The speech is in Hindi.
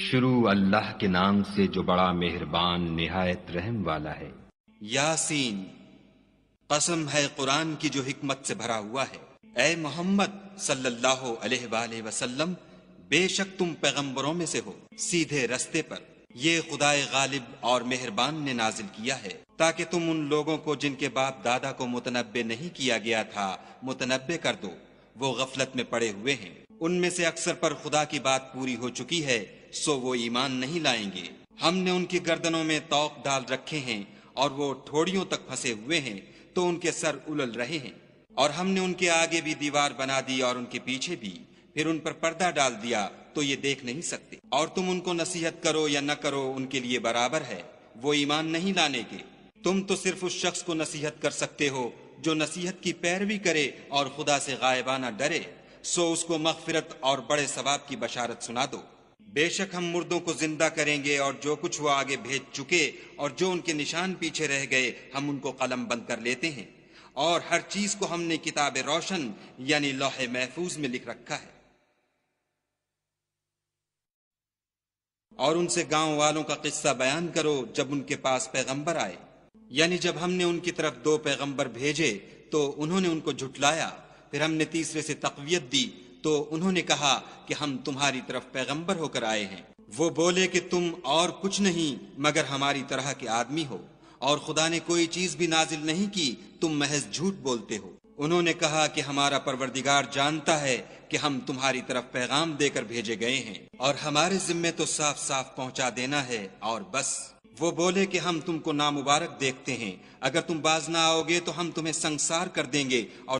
शुरू अल्लाह के नाम से जो बड़ा मेहरबान निहायत रहम वाला है यासीन कसम है कुरान की जो हिकमत से भरा हुआ है ए मोहम्मद सल्लल्लाहु अलैहि वसल्लम बेशक तुम पैगंबरों में से हो सीधे रस्ते पर ये खुदाए गालिब और मेहरबान ने नाजिल किया है ताकि तुम उन लोगों को जिनके बाप दादा को मुतनबे नहीं किया गया था मुतनबे कर दो वो गफलत में पड़े हुए हैं उनमें से अक्सर पर खुदा की बात पूरी हो चुकी है सो वो ईमान नहीं लाएंगे हमने उनकी गर्दनों में तोक डाल रखे हैं और वो ठोड़ियों तक फंसे हुए हैं तो उनके सर उलल रहे हैं और हमने उनके आगे भी दीवार बना दी और उनके पीछे भी फिर उन पर पर्दा डाल दिया तो ये देख नहीं सकते और तुम उनको नसीहत करो या न करो उनके लिए बराबर है वो ईमान नहीं लाने के तुम तो सिर्फ उस शख्स को नसीहत कर सकते हो जो नसीहत की पैरवी करे और खुदा से गायबाना डरे सो उसको मगफिरत और बड़े सवाब की बशारत सुना दो बेशक हम मुर्दों को जिंदा करेंगे और जो कुछ वो आगे भेज चुके और जो उनके निशान पीछे रह गए हम उनको कलम बंद कर लेते हैं और हर चीज को हमने किताब रोशन यानी लोहे महफूज में लिख रखा है और उनसे गांव वालों का किस्सा बयान करो जब उनके पास पैगंबर आए यानी जब हमने उनकी तरफ दो पैगंबर भेजे तो उन्होंने उनको झुटलाया फिर हमने तीसरे से तकवीत दी तो उन्होंने कहा कि हम तुम्हारी तरफ पैगंबर होकर आए हैं वो बोले कि तुम और कुछ नहीं मगर हमारी तरह के आदमी हो और खुदा ने कोई चीज भी नाजिल नहीं की तुम महज झूठ बोलते हो उन्होंने कहा कि हमारा परवरदिगार जानता है कि हम तुम्हारी तरफ पैगाम देकर भेजे गए हैं और हमारे जिम्मे तो साफ साफ पहुंचा देना है और बस वो बोले कि हम तुमको नामुबारक देखते हैं अगर तुम बाज ना आओगे तो हम तुम्हें संसार कर देंगे और